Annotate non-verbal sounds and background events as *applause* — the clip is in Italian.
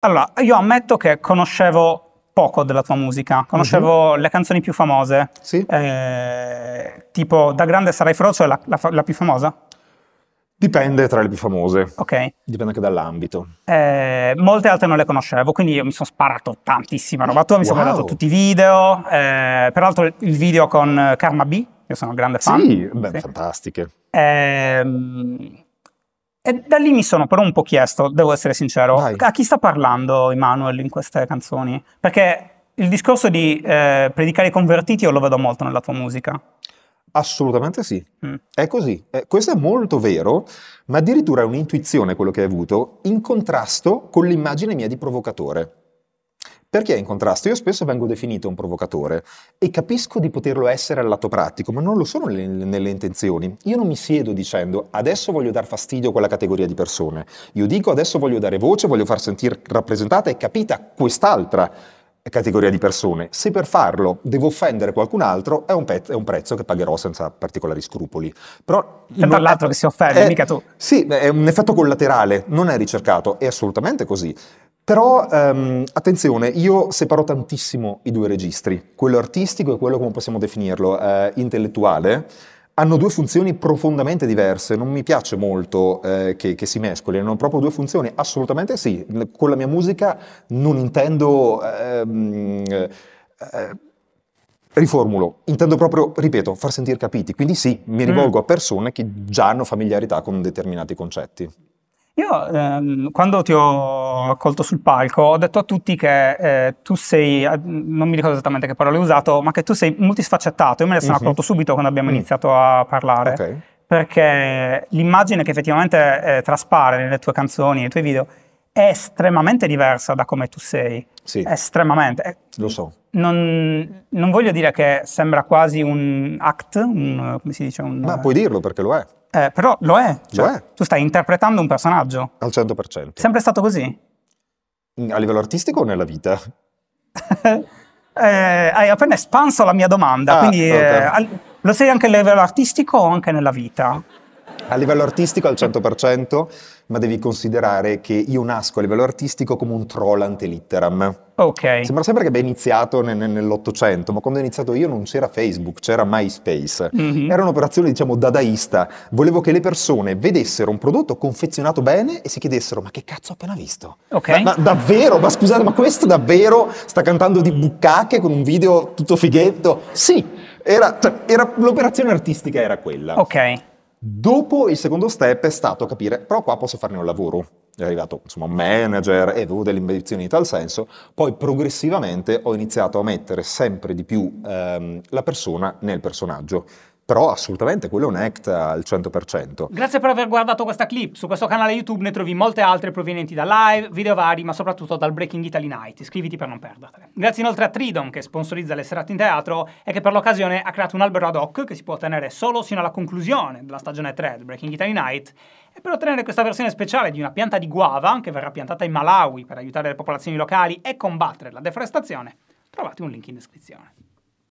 Allora, io ammetto che conoscevo poco della tua musica, conoscevo uh-huh. le canzoni più famose, sì. eh, tipo Da grande sarai feroce è la, la, la, più famosa? Dipende tra le più famose, Ok. dipende anche dall'ambito. Eh, molte altre non le conoscevo, quindi io mi sono sparato tantissima roba tua, mi wow. sono guardato tutti i video, eh, peraltro il video con Karma B, io sono un grande fan. Sì, beh, sì. fantastiche. Eh, e da lì mi sono però un po' chiesto, devo essere sincero, Vai. a chi sta parlando Emanuel in queste canzoni? Perché il discorso di eh, predicare i convertiti io lo vedo molto nella tua musica. Assolutamente sì, mm. è così. Eh, questo è molto vero, ma addirittura è un'intuizione quello che hai avuto, in contrasto con l'immagine mia di provocatore. Perché è in contrasto? Io spesso vengo definito un provocatore e capisco di poterlo essere al lato pratico, ma non lo sono nelle, nelle intenzioni. Io non mi siedo dicendo adesso voglio dar fastidio a quella categoria di persone. Io dico adesso voglio dare voce, voglio far sentire rappresentata e capita quest'altra categoria di persone. Se per farlo devo offendere qualcun altro, è un, pezzo, è un prezzo che pagherò senza particolari scrupoli. Però è non, l'altro che si offende, è, mica tu. Sì, è un effetto collaterale, non è ricercato, è assolutamente così. Però ehm, attenzione, io separo tantissimo i due registri, quello artistico e quello, come possiamo definirlo, eh, intellettuale. Hanno due funzioni profondamente diverse, non mi piace molto eh, che, che, si mescolino, hanno proprio due funzioni, assolutamente sì. Con la mia musica non intendo... Ehm, eh, Riformulo, intendo proprio, ripeto, far sentire capiti, quindi sì, mi rivolgo mm. a persone che già hanno familiarità con determinati concetti. Io ehm, quando ti ho accolto sul palco ho detto a tutti che eh, tu sei, non mi ricordo esattamente che parole ho usato, ma che tu sei multisfaccettato. Io me ne sono uh-huh. accorto subito quando abbiamo mm. iniziato a parlare. Okay. Perché l'immagine che effettivamente eh, traspare nelle tue canzoni, nei tuoi video, è estremamente diversa da come tu sei. Sì. Estremamente. Eh, lo so. Non, non voglio dire che sembra quasi un act, un, come si dice? Un, ma puoi dirlo perché lo è. Eh, però lo è. Cioè, lo è. Tu stai interpretando un personaggio. Al 100%. Sempre stato così? Mm, a livello artistico o nella vita? *laughs* eh, hai appena espanso la mia domanda, ah, quindi okay. eh, lo sei anche a livello artistico o anche nella vita? A livello artistico al 100%, ma devi considerare che io nasco a livello artistico come un troll ante litteram. Ok. Sembra sempre che abbia iniziato nel, nell'Ottocento, ma quando ho iniziato io non c'era Facebook, c'era MySpace. Mm-hmm. Era un'operazione, diciamo, dadaista. Volevo che le persone vedessero un prodotto confezionato bene e si chiedessero: ma che cazzo ho appena visto? Ok. Ma, ma davvero? Ma scusate, ma questo davvero sta cantando di bucacche con un video tutto fighetto? Sì. Era, cioè, era, l'operazione artistica era quella. Ok. Dopo il secondo step è stato capire, però qua posso farne un lavoro. È arrivato insomma un manager e avevo delle invenzioni in tal senso. Poi progressivamente ho iniziato a mettere sempre di più ehm, la persona nel personaggio però assolutamente quello è un act al 100%. Grazie per aver guardato questa clip, su questo canale YouTube ne trovi molte altre provenienti da live, video vari, ma soprattutto dal Breaking Italy Night, iscriviti per non perdertele. Grazie inoltre a Tridon che sponsorizza le serate in teatro e che per l'occasione ha creato un albero ad hoc che si può tenere solo sino alla conclusione della stagione 3 del Breaking Italy Night e per ottenere questa versione speciale di una pianta di guava che verrà piantata in Malawi per aiutare le popolazioni locali e combattere la deforestazione, trovate un link in descrizione.